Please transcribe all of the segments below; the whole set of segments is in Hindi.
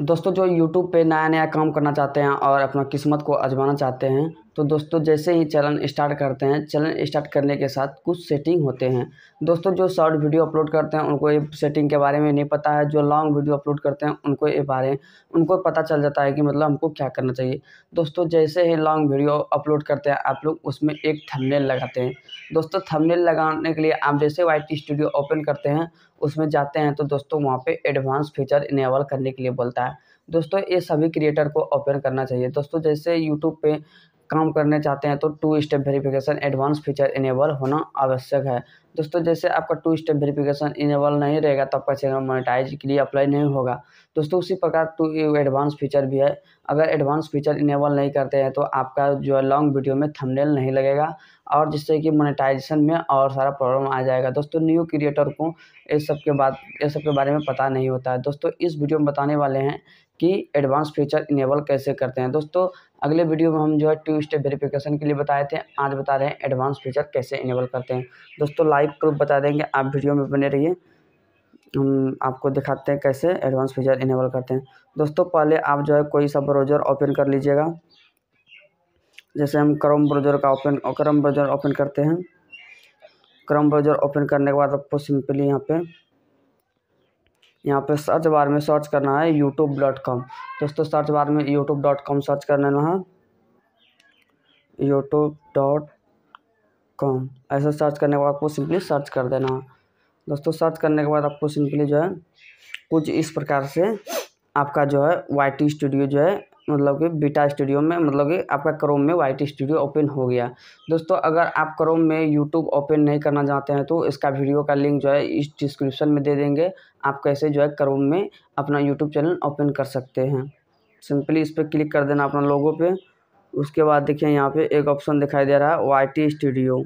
दोस्तों जो यूट्यूब पे नया नया काम करना चाहते हैं और अपना किस्मत को आजमाना चाहते हैं तो दोस्तों जैसे ही चैनल स्टार्ट करते हैं चैनल स्टार्ट करने के साथ कुछ सेटिंग होते हैं दोस्तों जो शॉर्ट वीडियो अपलोड करते हैं उनको ये सेटिंग के बारे में नहीं पता है जो लॉन्ग वीडियो अपलोड करते हैं उनको ये बारे उनको पता चल जाता है कि मतलब हमको क्या करना चाहिए दोस्तों जैसे ही लॉन्ग वीडियो अपलोड करते हैं आप लोग उसमें एक थमनेल लगाते हैं दोस्तों थमनेल लगाने के लिए आप जैसे वाई स्टूडियो ओपन करते हैं उसमें जाते हैं तो दोस्तों वहाँ पर एडवांस फीचर इनेबल करने के लिए बोलता है दोस्तों ये सभी क्रिएटर को ओपन करना चाहिए दोस्तों जैसे यूट्यूब पे काम करने चाहते हैं तो two step verification advance feature enable होना आवश्यक है दोस्तों जैसे आपका टू स्टेप वेरिफिकेशन इनेबल नहीं रहेगा तो आपका चैनल मोनेटाइज के लिए अप्लाई नहीं होगा दोस्तों उसी प्रकार टू एडवांस फीचर भी है अगर एडवांस फीचर इनेबल नहीं करते हैं तो आपका जो है लॉन्ग वीडियो में थमनेल नहीं लगेगा और जिससे कि मोनेटाइजेशन में और सारा प्रॉब्लम आ जाएगा दोस्तों न्यू क्रिएटर को इस सब के बाद इस सब के बारे में पता नहीं होता है दोस्तों इस वीडियो में बताने वाले हैं कि एडवांस फीचर इनेबल कैसे करते हैं दोस्तों अगले वीडियो में हम जो है टू स्टेप वेरिफिकेशन के लिए बताए थे आज बता रहे हैं एडवांस फीचर कैसे इनेबल करते हैं दोस्तों लाइव प्रूफ बता देंगे आप वीडियो में बने रहिए हम आपको दिखाते हैं कैसे एडवांस फीचर इनेबल करते हैं दोस्तों पहले आप जो है कोई सा ब्राउज़र ओपन कर लीजिएगा जैसे हम क्रम ब्राउज़र का ओपन क्रम ब्राउज़र ओपन करते हैं क्रम ब्राउज़र ओपन करने के बाद आपको सिंपली यहाँ पे यहाँ पे सर्च बार में सर्च करना है यूट्यूब डॉट कॉम दोस्तों सर्च बार में यूट्यूब डॉट कॉम सर्च कर लेना है यूट्यूब डॉट कॉम ऐसा सर्च करने के बाद आपको सिंपली सर्च कर देना है दोस्तों सर्च करने के बाद आपको सिंपली जो है कुछ इस प्रकार से आपका जो है वाई टी स्टूडियो जो है मतलब कि बीटा स्टूडियो में मतलब कि आपका क्रोम में वाइट स्टूडियो ओपन हो गया दोस्तों अगर आप क्रोम में यूट्यूब ओपन नहीं करना चाहते हैं तो इसका वीडियो का लिंक जो है इस डिस्क्रिप्शन में दे देंगे आप कैसे जो है क्रोम में अपना यूट्यूब चैनल ओपन कर सकते हैं सिंपली इस पर क्लिक कर देना अपना लोगों पर उसके बाद देखिए यहाँ पे एक ऑप्शन दिखाई दे रहा है वाई स्टूडियो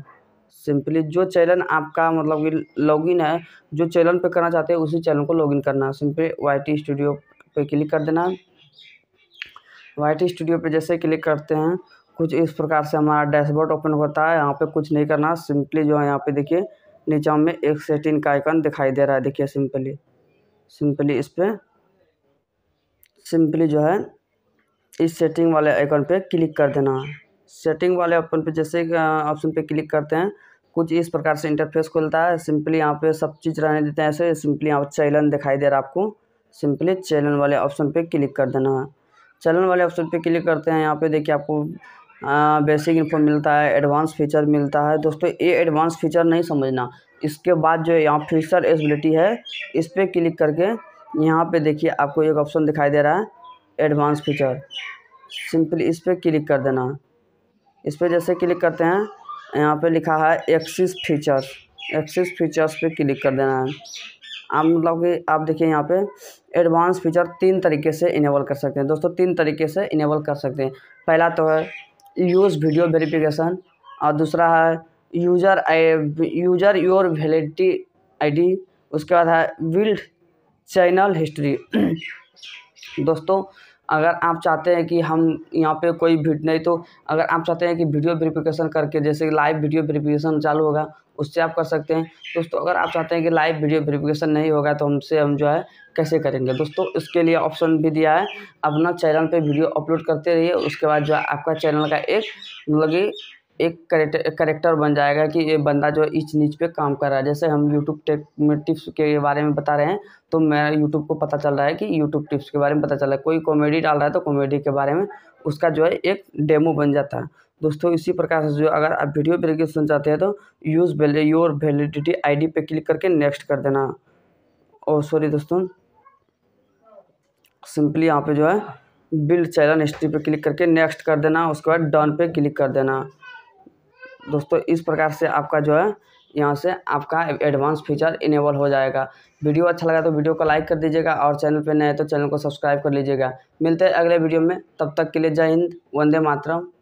सिंपली जो चैनल आपका मतलब कि लॉगिन है जो चैनल पे करना चाहते हैं उसी चैनल को लॉगिन करना है सिंपली वाई स्टूडियो पे क्लिक कर देना वाइट स्टूडियो पर जैसे क्लिक करते हैं कुछ इस प्रकार से हमारा डैशबोर्ड ओपन होता है यहाँ पे कुछ नहीं करना सिंपली जो है यहाँ पे देखिए नीचे हमें एक सेटिंग का आइकन दिखाई दे रहा है देखिए सिंपली सिंपली इस पर सिंपली जो है इस सेटिंग वाले आइकन पे क्लिक कर देना है सेटिंग वाले ऑप्शन पे जैसे ऑप्शन पे क्लिक करते हैं कुछ इस प्रकार से इंटरफेस खुलता है सिंपली यहाँ पे सब चीज़ रहने देते हैं ऐसे सिंपली यहाँ चैलन दिखाई दे रहा है आपको सिंपली चैलन वाले ऑप्शन पर क्लिक कर देना है चलन वाले ऑप्शन पे क्लिक करते हैं यहाँ पे देखिए आपको आ, बेसिक इन्फो मिलता है एडवांस फीचर मिलता है दोस्तों ये एडवांस फीचर नहीं समझना इसके बाद जो यहाँ फीचर एजबिलिटी है इस पर क्लिक करके यहाँ पे देखिए आपको एक ऑप्शन दिखाई दे रहा है एडवांस फीचर सिंपली इस पर क्लिक कर देना इस पर जैसे क्लिक करते हैं यहाँ पे लिखा है एक्सिस फीचर्स एक्सिस फीचर्स पे क्लिक कर देना है आप मतलब कि आप देखिए यहाँ पे एडवांस फीचर तीन तरीके से इनेबल कर सकते हैं दोस्तों तीन तरीके से इनेबल कर सकते हैं पहला तो है यूज़ वीडियो वेरिफिकेशन और दूसरा है user user your validity ID उसके बाद है बिल्ड चैनल हिस्ट्री दोस्तों अगर आप चाहते हैं कि हम यहाँ पे कोई भीड़ नहीं तो अगर आप चाहते हैं कि वीडियो वेरिफिकेशन करके जैसे लाइव वीडियो वेरिफिकेशन चालू होगा उससे आप कर सकते हैं दोस्तों अगर आप चाहते हैं कि लाइव वीडियो वेरिफिकेशन नहीं होगा तो हमसे हम जो है कैसे करेंगे दोस्तों इसके लिए ऑप्शन भी दिया है अपना चैनल पर वीडियो अपलोड करते रहिए उसके बाद जो है आपका चैनल का एक मतलब कि एक करेक्टर करेक्टर बन जाएगा कि ये बंदा जो इंच नीच पे काम कर रहा है जैसे हम यूट्यूब टेक में टिप्स के बारे में बता रहे हैं तो मेरा यूट्यूब को पता चल रहा है कि यूट्यूब टिप्स के बारे में पता चल रहा है कोई कॉमेडी डाल रहा है तो कॉमेडी के बारे में उसका जो है एक डेमो बन जाता है दोस्तों इसी प्रकार से जो अगर आप वीडियो सुन चाहते हैं तो यूज़ योर वैलिडिटी आई पे क्लिक करके नेक्स्ट कर देना और सॉरी दोस्तों सिंपली यहाँ पे जो है बिल्ड चैनल हिस्ट्री पे क्लिक करके नेक्स्ट कर देना उसके बाद डन पे क्लिक कर देना दोस्तों इस प्रकार से आपका जो है यहाँ से आपका एडवांस फीचर इनेबल हो जाएगा वीडियो अच्छा लगा तो वीडियो को लाइक कर दीजिएगा और चैनल पर नए तो चैनल को सब्सक्राइब कर लीजिएगा मिलते हैं अगले वीडियो में तब तक के लिए जय हिंद वंदे मातरम